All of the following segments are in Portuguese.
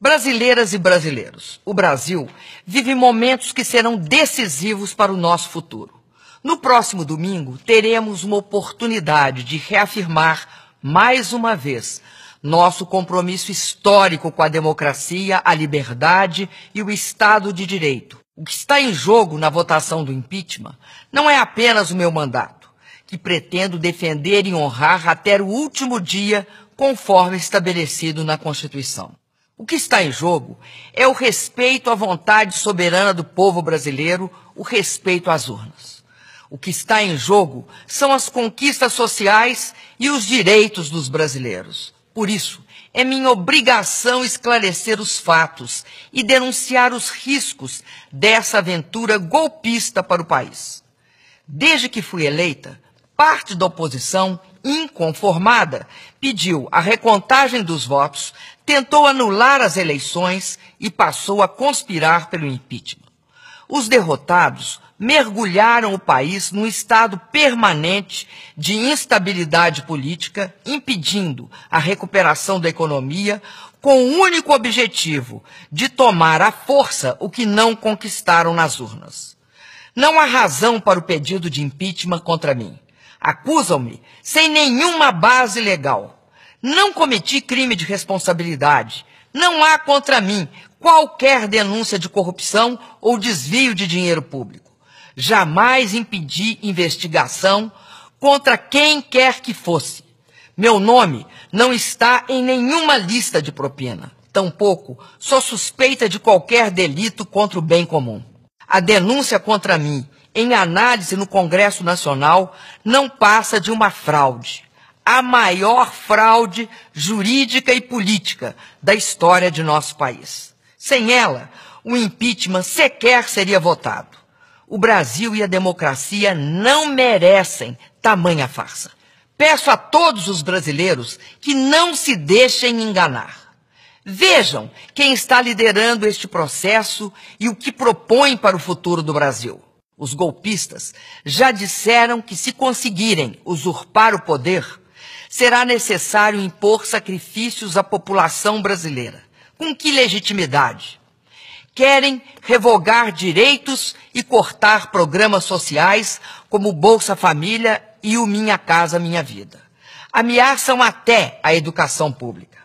Brasileiras e brasileiros, o Brasil vive momentos que serão decisivos para o nosso futuro. No próximo domingo, teremos uma oportunidade de reafirmar, mais uma vez, nosso compromisso histórico com a democracia, a liberdade e o Estado de Direito. O que está em jogo na votação do impeachment não é apenas o meu mandato, que pretendo defender e honrar até o último dia, conforme estabelecido na Constituição. O que está em jogo é o respeito à vontade soberana do povo brasileiro, o respeito às urnas. O que está em jogo são as conquistas sociais e os direitos dos brasileiros. Por isso, é minha obrigação esclarecer os fatos e denunciar os riscos dessa aventura golpista para o país. Desde que fui eleita, parte da oposição inconformada, pediu a recontagem dos votos, tentou anular as eleições e passou a conspirar pelo impeachment. Os derrotados mergulharam o país num estado permanente de instabilidade política, impedindo a recuperação da economia, com o único objetivo de tomar à força o que não conquistaram nas urnas. Não há razão para o pedido de impeachment contra mim. Acusam-me sem nenhuma base legal. Não cometi crime de responsabilidade. Não há contra mim qualquer denúncia de corrupção ou desvio de dinheiro público. Jamais impedi investigação contra quem quer que fosse. Meu nome não está em nenhuma lista de propina. Tampouco sou suspeita de qualquer delito contra o bem comum. A denúncia contra mim em análise no Congresso Nacional não passa de uma fraude. A maior fraude jurídica e política da história de nosso país. Sem ela, o impeachment sequer seria votado. O Brasil e a democracia não merecem tamanha farsa. Peço a todos os brasileiros que não se deixem enganar. Vejam quem está liderando este processo e o que propõe para o futuro do Brasil os golpistas, já disseram que se conseguirem usurpar o poder, será necessário impor sacrifícios à população brasileira. Com que legitimidade? Querem revogar direitos e cortar programas sociais como Bolsa Família e o Minha Casa Minha Vida. Ameaçam até a educação pública.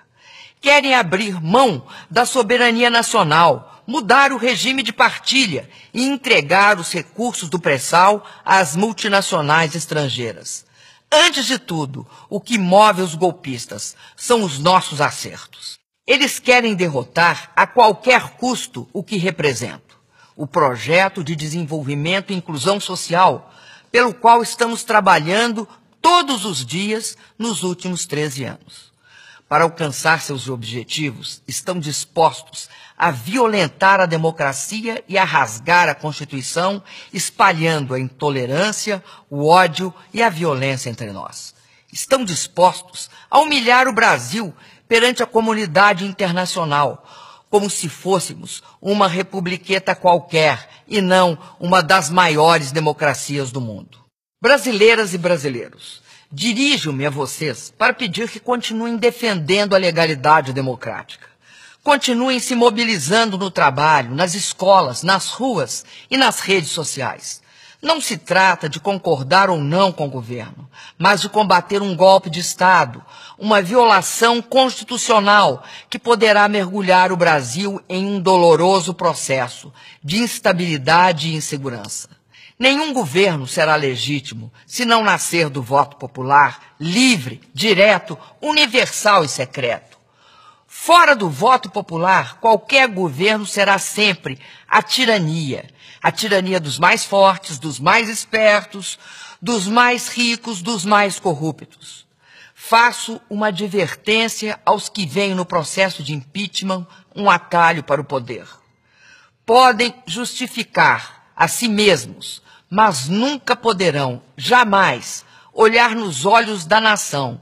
Querem abrir mão da soberania nacional mudar o regime de partilha e entregar os recursos do pré-sal às multinacionais estrangeiras. Antes de tudo, o que move os golpistas são os nossos acertos. Eles querem derrotar a qualquer custo o que represento, o projeto de desenvolvimento e inclusão social, pelo qual estamos trabalhando todos os dias nos últimos 13 anos para alcançar seus objetivos estão dispostos a violentar a democracia e a rasgar a Constituição, espalhando a intolerância, o ódio e a violência entre nós. Estão dispostos a humilhar o Brasil perante a comunidade internacional, como se fôssemos uma republiqueta qualquer e não uma das maiores democracias do mundo. Brasileiras e brasileiros, Dirijo-me a vocês para pedir que continuem defendendo a legalidade democrática. Continuem se mobilizando no trabalho, nas escolas, nas ruas e nas redes sociais. Não se trata de concordar ou não com o governo, mas de combater um golpe de Estado, uma violação constitucional que poderá mergulhar o Brasil em um doloroso processo de instabilidade e insegurança. Nenhum governo será legítimo se não nascer do voto popular, livre, direto, universal e secreto. Fora do voto popular, qualquer governo será sempre a tirania. A tirania dos mais fortes, dos mais espertos, dos mais ricos, dos mais corruptos. Faço uma advertência aos que veem no processo de impeachment um atalho para o poder. Podem justificar a si mesmos mas nunca poderão, jamais, olhar nos olhos da nação,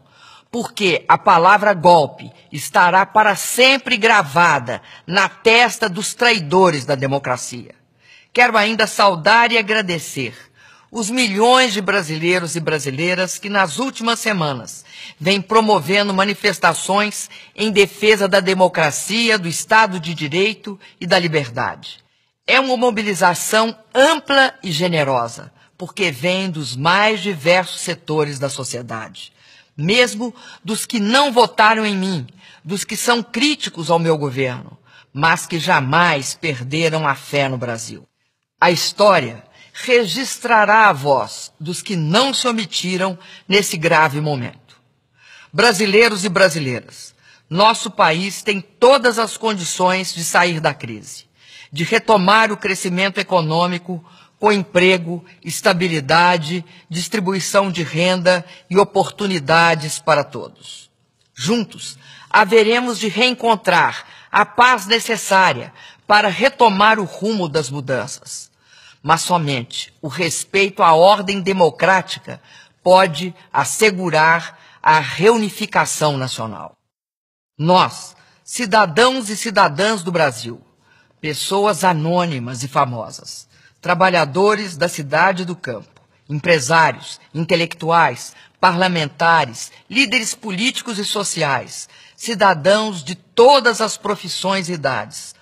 porque a palavra golpe estará para sempre gravada na testa dos traidores da democracia. Quero ainda saudar e agradecer os milhões de brasileiros e brasileiras que nas últimas semanas vêm promovendo manifestações em defesa da democracia, do Estado de Direito e da liberdade. É uma mobilização ampla e generosa, porque vem dos mais diversos setores da sociedade, mesmo dos que não votaram em mim, dos que são críticos ao meu governo, mas que jamais perderam a fé no Brasil. A história registrará a voz dos que não se omitiram nesse grave momento. Brasileiros e brasileiras, nosso país tem todas as condições de sair da crise de retomar o crescimento econômico com emprego, estabilidade, distribuição de renda e oportunidades para todos. Juntos, haveremos de reencontrar a paz necessária para retomar o rumo das mudanças. Mas somente o respeito à ordem democrática pode assegurar a reunificação nacional. Nós, cidadãos e cidadãs do Brasil, Pessoas anônimas e famosas, trabalhadores da cidade e do campo, empresários, intelectuais, parlamentares, líderes políticos e sociais, cidadãos de todas as profissões e idades,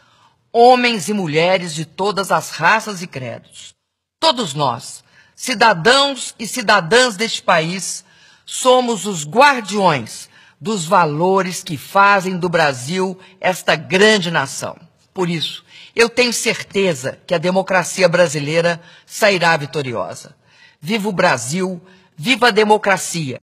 homens e mulheres de todas as raças e credos. Todos nós, cidadãos e cidadãs deste país, somos os guardiões dos valores que fazem do Brasil esta grande nação. Por isso, eu tenho certeza que a democracia brasileira sairá vitoriosa. Viva o Brasil, viva a democracia!